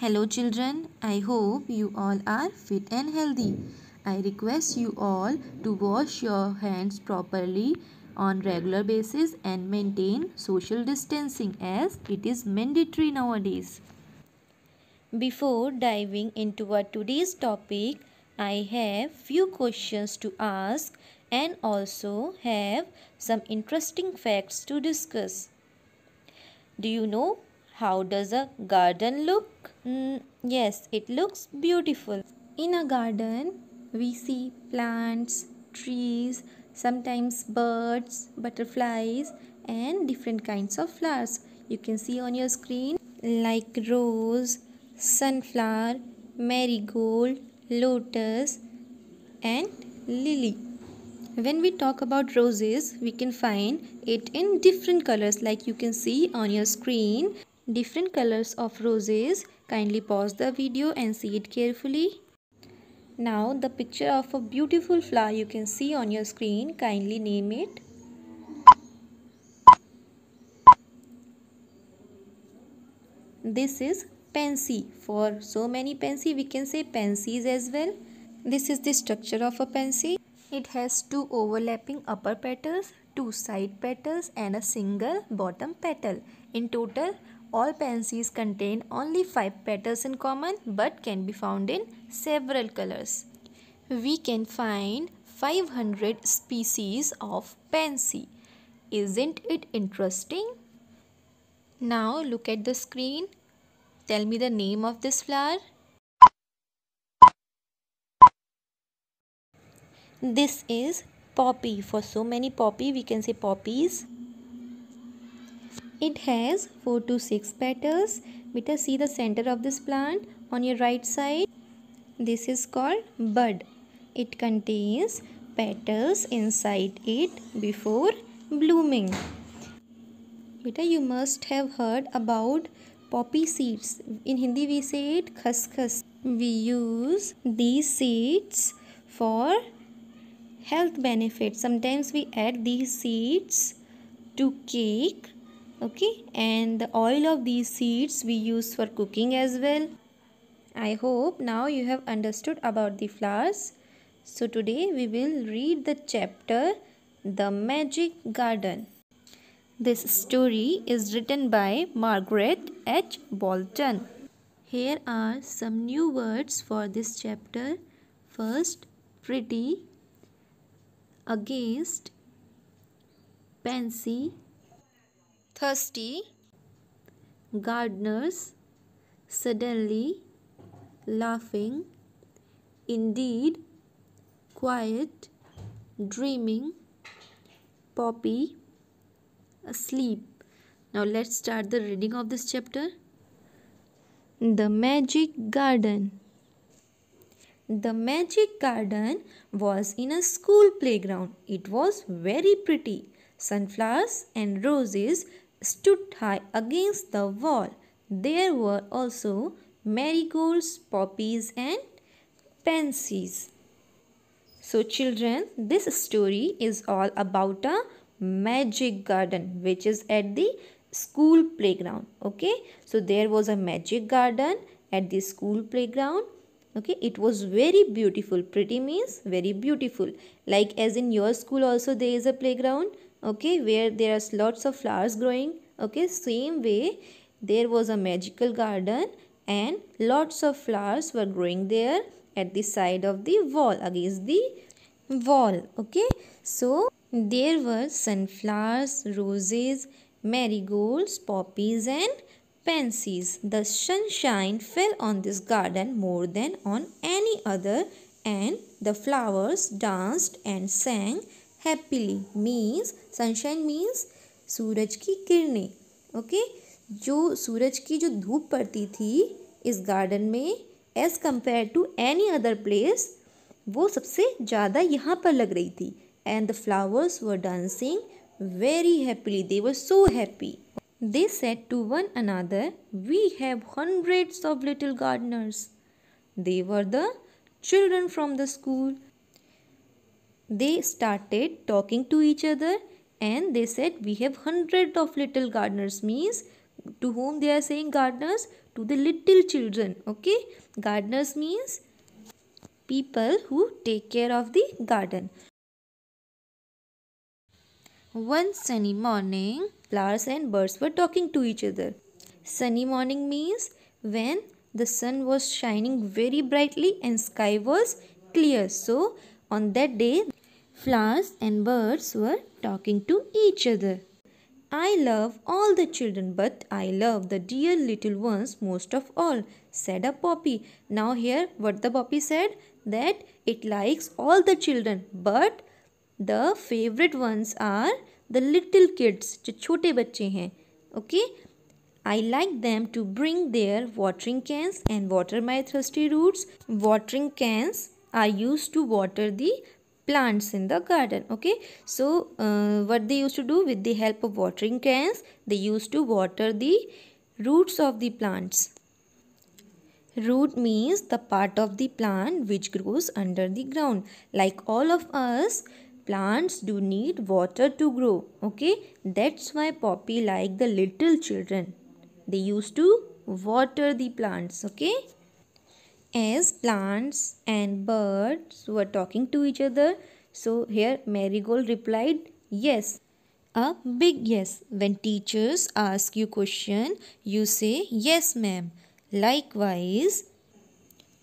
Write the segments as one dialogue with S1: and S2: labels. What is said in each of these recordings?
S1: Hello children, I hope you all are fit and healthy. I request you all to wash your hands properly on regular basis and maintain social distancing as it is mandatory nowadays. Before diving into our today's topic, I have few questions to ask and also have some interesting facts to discuss. Do you know how does a garden look? Mm, yes, it looks beautiful. In a garden, we see plants, trees, sometimes birds, butterflies, and different kinds of flowers. You can see on your screen like rose, sunflower, marigold, lotus, and lily. When we talk about roses, we can find it in different colors like you can see on your screen different colors of roses. Kindly pause the video and see it carefully. Now the picture of a beautiful flower you can see on your screen. Kindly name it. This is pansy. For so many pansy we can say pansies as well. This is the structure of a pansy. It has two overlapping upper petals, two side petals and a single bottom petal. In total all pansies contain only 5 petals in common but can be found in several colors. We can find 500 species of pansy. Isn't it interesting? Now look at the screen. Tell me the name of this flower. This is poppy. For so many poppy, we can say poppies. It has 4 to 6 petals. Better see the center of this plant on your right side. This is called bud. It contains petals inside it before blooming. Beta you must have heard about poppy seeds. In Hindi we say it khaskhas. We use these seeds for health benefits. Sometimes we add these seeds to cake okay and the oil of these seeds we use for cooking as well i hope now you have understood about the flowers so today we will read the chapter the magic garden this story is written by margaret h bolton here are some new words for this chapter first pretty against fancy thirsty gardeners suddenly laughing indeed quiet dreaming poppy asleep now let's start the reading of this chapter the magic garden the magic garden was in a school playground. It was very pretty. Sunflowers and roses stood high against the wall. There were also marigolds, poppies and pansies. So children, this story is all about a magic garden which is at the school playground. Okay, so there was a magic garden at the school playground. Okay, it was very beautiful. Pretty means very beautiful. Like as in your school also there is a playground okay where there are lots of flowers growing okay same way there was a magical garden and lots of flowers were growing there at the side of the wall against the wall okay so there were sunflowers roses marigolds poppies and pansies the sunshine fell on this garden more than on any other and the flowers danced and sang happily means sunshine means सूरज की किरणें okay जो सूरज की जो धूप पड़ती थी इस गार्डन में as compare to any other place वो सबसे ज़्यादा यहाँ पर लग रही थी and the flowers were dancing very happily they were so happy they said to one another we have hundreds of little gardeners they were the children from the school They started talking to each other and they said we have hundred of little gardeners means to whom they are saying gardeners to the little children okay gardeners means people who take care of the garden one sunny morning flowers and birds were talking to each other sunny morning means when the sun was shining very brightly and sky was clear so on that day Flowers and birds were talking to each other. I love all the children, but I love the dear little ones most of all, said a poppy. Now, hear what the poppy said that it likes all the children, but the favorite ones are the little kids, जो छोटे बच्चे Okay? I like them to bring their watering cans and water my thirsty roots. Watering cans are used to water the plants in the garden okay so uh, what they used to do with the help of watering cans they used to water the roots of the plants root means the part of the plant which grows under the ground like all of us plants do need water to grow okay that's why poppy like the little children they used to water the plants okay as plants and birds were talking to each other. So here Marigold replied, yes. A big yes. When teachers ask you question, you say yes ma'am. Likewise,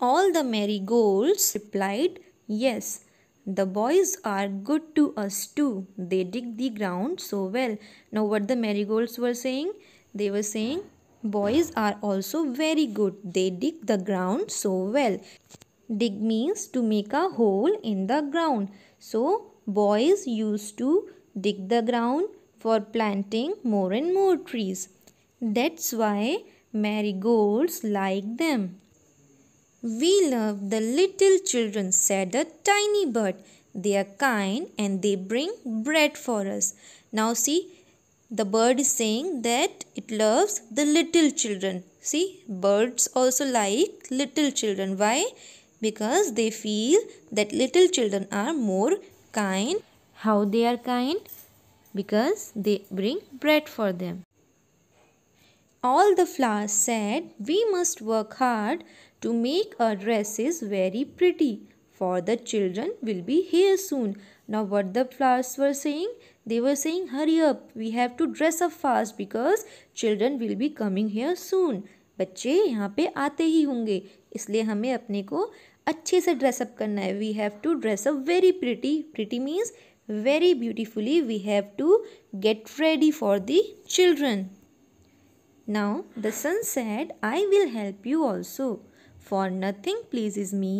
S1: all the marigolds replied, yes. The boys are good to us too. They dig the ground so well. Now what the marigolds were saying? They were saying, Boys are also very good. They dig the ground so well. Dig means to make a hole in the ground. So boys used to dig the ground for planting more and more trees. That's why marigolds like them. We love the little children, said a tiny bird. They are kind and they bring bread for us. Now see, the bird is saying that it loves the little children see birds also like little children why because they feel that little children are more kind how they are kind because they bring bread for them all the flowers said we must work hard to make our dresses very pretty for the children will be here soon now what the flowers were saying They were saying, hurry up, we have to dress up fast because children will be coming here soon. बच्चे यहाँ पे आते ही होंगे इसलिए हमें अपने को अच्छे से ड्रेसअप करना है we have to dress up very pretty pretty means very beautifully we have to get ready for the children now the sun said I will help you also for nothing please is me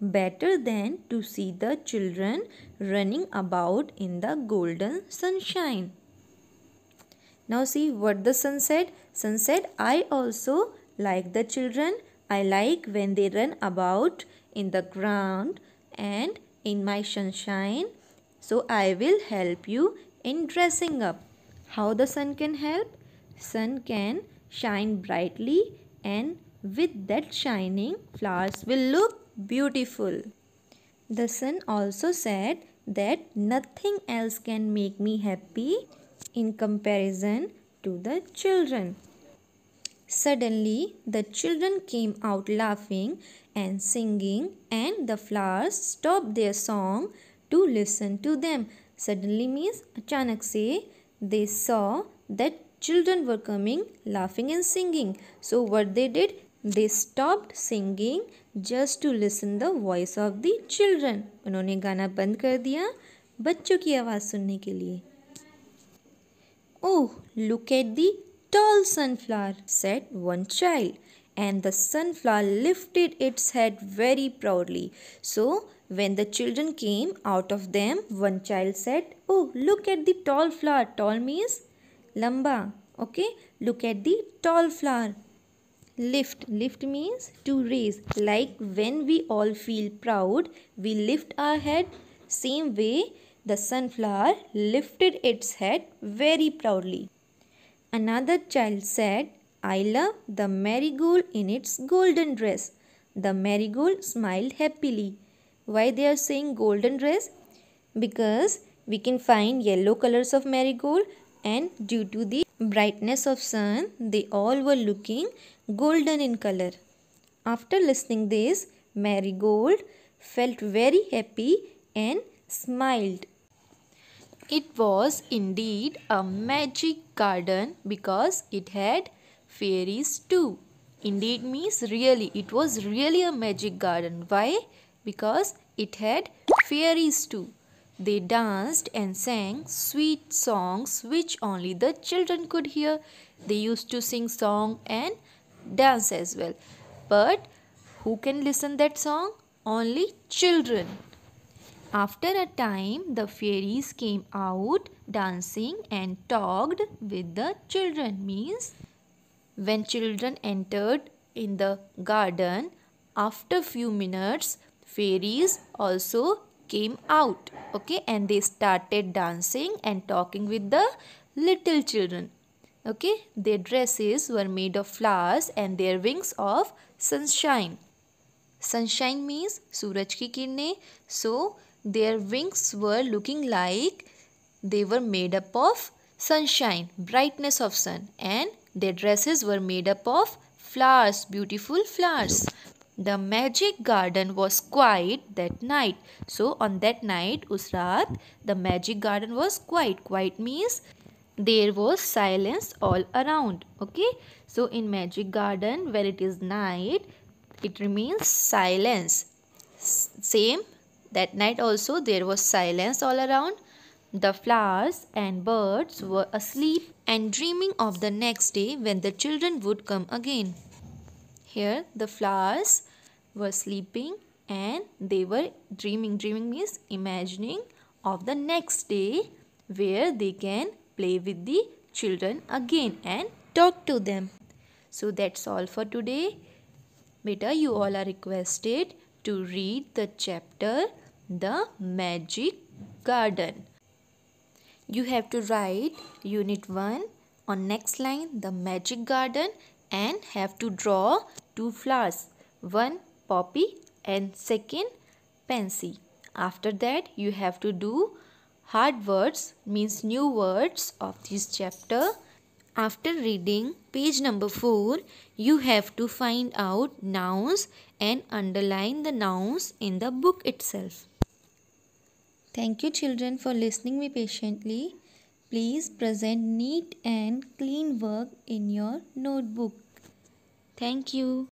S1: better than to see the children running about in the golden sunshine. Now see what the sun said. Sun said, I also like the children. I like when they run about in the ground and in my sunshine. So I will help you in dressing up. How the sun can help? Sun can shine brightly and with that shining flowers will look beautiful. The sun also said that nothing else can make me happy in comparison to the children. Suddenly, the children came out laughing and singing, and the flowers stopped their song to listen to them. Suddenly means achanak se they saw that children were coming laughing and singing. So, what they did? They stopped singing just to listen the voice of the children उन्होंने गाना बंद कर दिया बच्चों की आवाज़ सुनने के लिए oh look at the tall sun sunflower said one child and the sun sunflower lifted its head very proudly so when the children came out of them one child said oh look at the tall flower tall means लंबा okay look at the tall flower lift lift means to raise like when we all feel proud we lift our head same way the sunflower lifted its head very proudly another child said i love the marigold in its golden dress the marigold smiled happily why they are saying golden dress because we can find yellow colors of marigold and due to the brightness of sun, they all were looking golden in color. After listening this, Marigold felt very happy and smiled. It was indeed a magic garden because it had fairies too. Indeed means really. It was really a magic garden. Why? Because it had fairies too. They danced and sang sweet songs which only the children could hear. They used to sing song and dance as well. But who can listen that song? Only children. After a time, the fairies came out dancing and talked with the children. Means when children entered in the garden, after few minutes, fairies also came out okay and they started dancing and talking with the little children okay their dresses were made of flowers and their wings of sunshine sunshine means suraj ki kirne so their wings were looking like they were made up of sunshine brightness of sun and their dresses were made up of flowers beautiful flowers the magic garden was quiet that night. So on that night, Usrat, the magic garden was quiet. Quiet means there was silence all around. Okay. So in magic garden, where it is night, it remains silence. S same that night also there was silence all around. The flowers and birds were asleep and dreaming of the next day when the children would come again. Here the flowers were sleeping and they were dreaming. Dreaming means imagining of the next day where they can play with the children again and talk to them. So that's all for today. Beta, you all are requested to read the chapter The Magic Garden. You have to write Unit 1 on next line The Magic Garden and have to draw two flowers. One poppy and second pansy. After that you have to do hard words means new words of this chapter. After reading page number 4, you have to find out nouns and underline the nouns in the book itself. Thank you children for listening me patiently. Please present neat and clean work in your notebook. Thank you.